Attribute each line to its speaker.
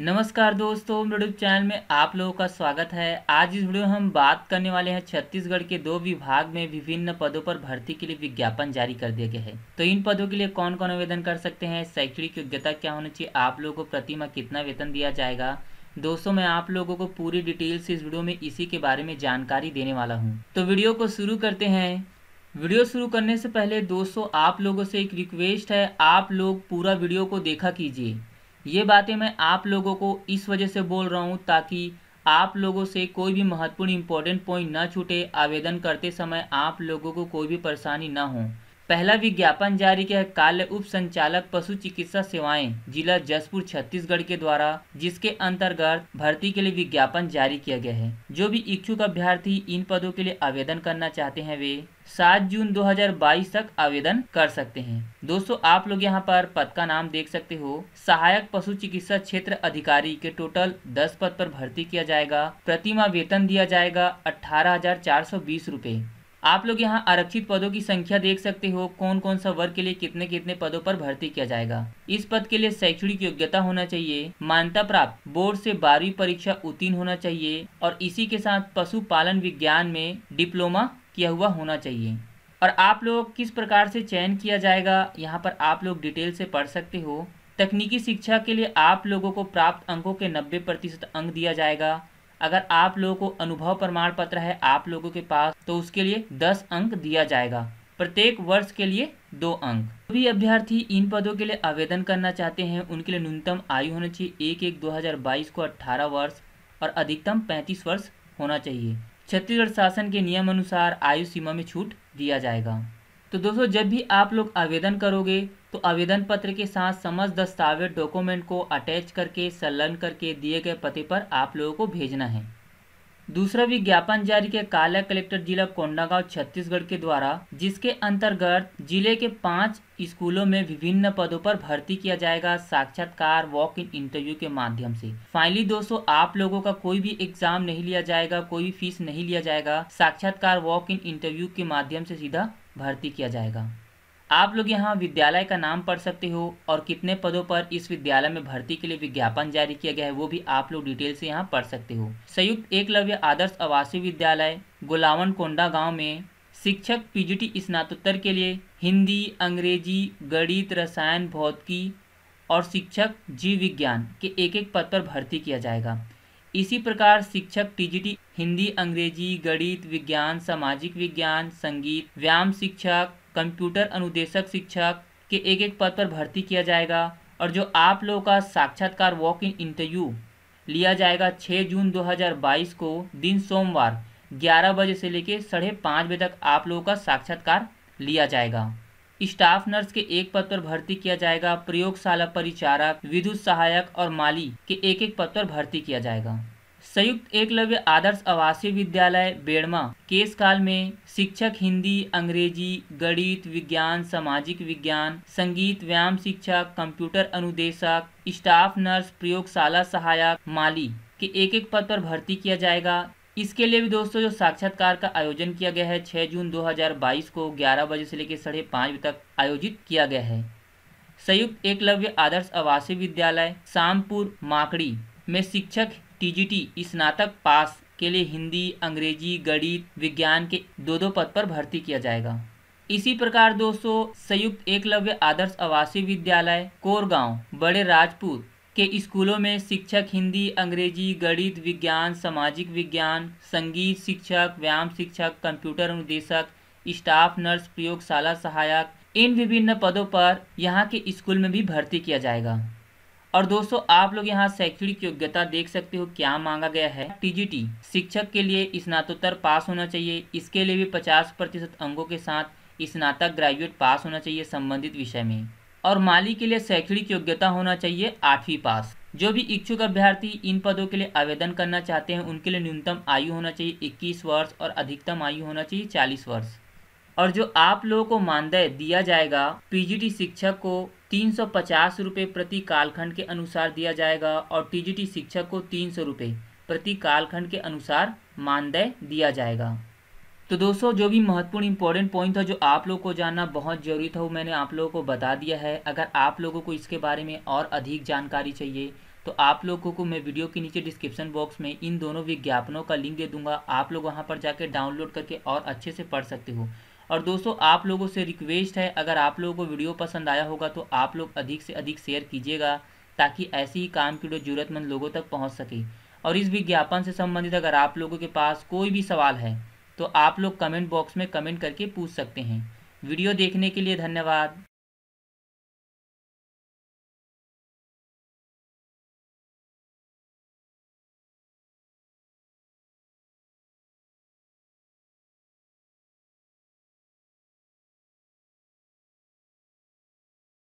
Speaker 1: नमस्कार दोस्तों YouTube channel में आप लोगों का स्वागत है आज इस वीडियो में हम बात करने वाले हैं छत्तीसगढ़ के दो विभाग में विभिन्न पदों पर भर्ती के लिए विज्ञापन जारी कर दिए गए हैं तो इन पदों के लिए कौन कौन आवेदन कर सकते हैं शैक्षणिक योग्यता क्या होनी चाहिए आप लोगों को प्रतिमा कितना वेतन दिया जाएगा दोस्तों मैं आप लोगों को पूरी डिटेल्स इस वीडियो में इसी के बारे में जानकारी देने वाला हूँ तो वीडियो को शुरू करते हैं वीडियो शुरू करने से पहले दोस्तों आप लोगों से एक रिक्वेस्ट है आप लोग पूरा वीडियो को देखा कीजिए ये बातें मैं आप लोगों को इस वजह से बोल रहा हूँ ताकि आप लोगों से कोई भी महत्वपूर्ण इम्पोर्टेंट पॉइंट ना छूटे आवेदन करते समय आप लोगों को कोई भी परेशानी ना हो पहला विज्ञापन जारी किया है कार्य उप संचालक पशु चिकित्सा सेवाएं जिला जसपुर छत्तीसगढ़ के द्वारा जिसके अंतर्गत भर्ती के लिए विज्ञापन जारी किया गया है जो भी इच्छुक अभ्यर्थी इन पदों के लिए आवेदन करना चाहते हैं वे सात जून 2022 तक आवेदन कर सकते हैं दोस्तों आप लोग यहाँ पर पद का नाम देख सकते हो सहायक पशु चिकित्सा क्षेत्र अधिकारी के टोटल दस पद पर भर्ती किया जाएगा प्रतिमा वेतन दिया जाएगा अठारह हजार चार सौ बीस रूपए आप लोग यहाँ आरक्षित पदों की संख्या देख सकते हो कौन कौन सा वर्ग के लिए कितने कितने पदों पर भर्ती किया जाएगा इस पद के लिए शैक्षणिक योग्यता होना चाहिए मान्यता प्राप्त बोर्ड से बारहवीं परीक्षा उत्तीर्ण होना चाहिए और इसी के साथ पशुपालन विज्ञान में डिप्लोमा किया हुआ होना चाहिए और आप लोग किस प्रकार से चयन किया जाएगा यहाँ पर आप लोग डिटेल से पढ़ सकते हो तकनीकी शिक्षा के लिए आप लोगों को प्राप्त अंकों के नब्बे प्रतिशत अंक दिया जाएगा अगर आप लोगों को अनुभव प्रमाण पत्र है आप लोगों के पास तो उसके लिए दस अंक दिया जाएगा प्रत्येक वर्ष के लिए दो अंक सभी अभ्यर्थी इन पदों के लिए आवेदन करना चाहते हैं उनके लिए न्यूनतम आयु होना चाहिए एक एक दो हज़ार बाईस को अट्ठारह वर्ष और अधिकतम पैंतीस वर्ष होना चाहिए छत्तीसगढ़ शासन के नियम अनुसार आयु सीमा में छूट दिया जाएगा तो दोस्तों जब भी आप लोग आवेदन करोगे तो आवेदन पत्र के साथ समस्त दस्तावेज डॉक्यूमेंट को अटैच करके संलग्न करके दिए गए पते पर आप लोगों को भेजना है दूसरा विज्ञापन जारी किया काला कलेक्टर जिला कोंडागांव छत्तीसगढ़ के द्वारा जिसके अंतर्गत जिले के पांच स्कूलों में विभिन्न पदों पर भर्ती किया जाएगा साक्षात्कार वॉक इन इंटरव्यू के माध्यम से फाइनली दोस्तों आप लोगों का कोई भी एग्जाम नहीं लिया जाएगा कोई भी फीस नहीं लिया जाएगा साक्षात्कार वॉक इन इंटरव्यू के माध्यम से सीधा भर्ती किया जाएगा आप लोग यहाँ विद्यालय का नाम पढ़ सकते हो और कितने पदों पर इस विद्यालय में भर्ती के लिए विज्ञापन जारी किया गया है वो भी आप लोग डिटेल से यहाँ पढ़ सकते हो संयुक्त एकलव्य आदर्श आवासीय विद्यालय गोलावन कोंडा गाँव में शिक्षक पीजीटी स्नातोत्तर के लिए हिंदी अंग्रेजी गणित रसायन भौतिकी और शिक्षक जीव विज्ञान के एक एक पद पर भर्ती किया जाएगा इसी प्रकार शिक्षक टीजीटी हिंदी अंग्रेजी गणित विज्ञान सामाजिक विज्ञान संगीत व्यायाम शिक्षक कंप्यूटर अनुदेशक शिक्षक के एक एक पद पर भर्ती किया जाएगा और जो आप लोगों का साक्षात्कार वॉक इन इंटरव्यू लिया जाएगा 6 जून 2022 को दिन सोमवार 11 बजे से लेकर साढ़े पाँच बजे तक आप लोगों का साक्षात्कार लिया जाएगा स्टाफ नर्स के एक पद पर भर्ती किया जाएगा प्रयोगशाला परिचारक विद्युत सहायक और माली के एक एक पद पर भर्ती किया जाएगा संयुक्त एकलव्य आदर्श आवासीय विद्यालय बेड़मा केस काल में शिक्षक हिंदी अंग्रेजी गणित विज्ञान सामाजिक विज्ञान संगीत व्यायाम शिक्षक कंप्यूटर अनुदेशक स्टाफ नर्स प्रयोगशाला सहायक माली के एक एक पद पर भर्ती किया जाएगा इसके लिए भी दोस्तों जो साक्षात्कार का आयोजन किया गया है 6 जून 2022 को 11 बजे से लेकर साढ़े पाँच बजे तक आयोजित किया गया है संयुक्त एकलव्य आदर्श आवासीय विद्यालय शामपुर माकड़ी में शिक्षक टीजीटी स्नातक पास के लिए हिंदी अंग्रेजी गणित विज्ञान के दो दो पद पर भर्ती किया जाएगा इसी प्रकार दोस्तों संयुक्त एकलव्य आदर्श आवासीय विद्यालय कोरगांव बड़े राजपूत के स्कूलों में शिक्षक हिंदी अंग्रेजी गणित विज्ञान सामाजिक विज्ञान संगीत शिक्षक व्यायाम शिक्षक कंप्यूटर अनुदेशक स्टाफ नर्स प्रयोगशाला सहायक इन विभिन्न पदों पर यहाँ के स्कूल में भी भर्ती किया जाएगा और दोस्तों आप लोग यहाँ शैक्षणिक योग्यता देख सकते हो क्या मांगा गया है टीजीटी शिक्षक के लिए स्नातोत्तर पास होना चाहिए इसके लिए भी पचास प्रतिशत अंगों के साथ स्नातक ग्रेजुएट पास होना चाहिए संबंधित विषय में और माली के लिए शैक्षणिक योग्यता होना चाहिए आठवीं पास जो भी इच्छुक अभ्यर्थी इन पदों के लिए आवेदन करना चाहते हैं उनके लिए न्यूनतम आयु होना चाहिए इक्कीस वर्ष और अधिकतम आयु होना चाहिए चालीस वर्ष और जो आप लोगों को मानदेय दिया जाएगा पीजीटी शिक्षक को तीन सौ पचास रुपये प्रति कालखंड के अनुसार दिया जाएगा और टीजीटी शिक्षक को तीन सौ रुपये प्रति कालखंड के अनुसार मानदेय दिया जाएगा तो दोस्तों जो भी महत्वपूर्ण इंपॉर्टेंट पॉइंट था जो आप लोगों को जानना बहुत ज़रूरी था वो मैंने आप लोगों को बता दिया है अगर आप लोगों को इसके बारे में और अधिक जानकारी चाहिए तो आप लोगों को मैं वीडियो के नीचे डिस्क्रिप्शन बॉक्स में इन दोनों विज्ञापनों का लिंक दे दूंगा आप लोग वहां पर जाकर डाउनलोड करके और अच्छे से पढ़ सकते हो और दोस्तों आप लोगों से रिक्वेस्ट है अगर आप लोगों को वीडियो पसंद आया होगा तो आप लोग अधिक से अधिक शेयर कीजिएगा ताकि ऐसी ही काम की जरूरतमंद लोगों तक पहुँच सके और इस विज्ञापन से संबंधित अगर आप लोगों के पास कोई भी सवाल है तो आप लोग कमेंट बॉक्स में कमेंट करके पूछ सकते हैं वीडियो देखने के लिए धन्यवाद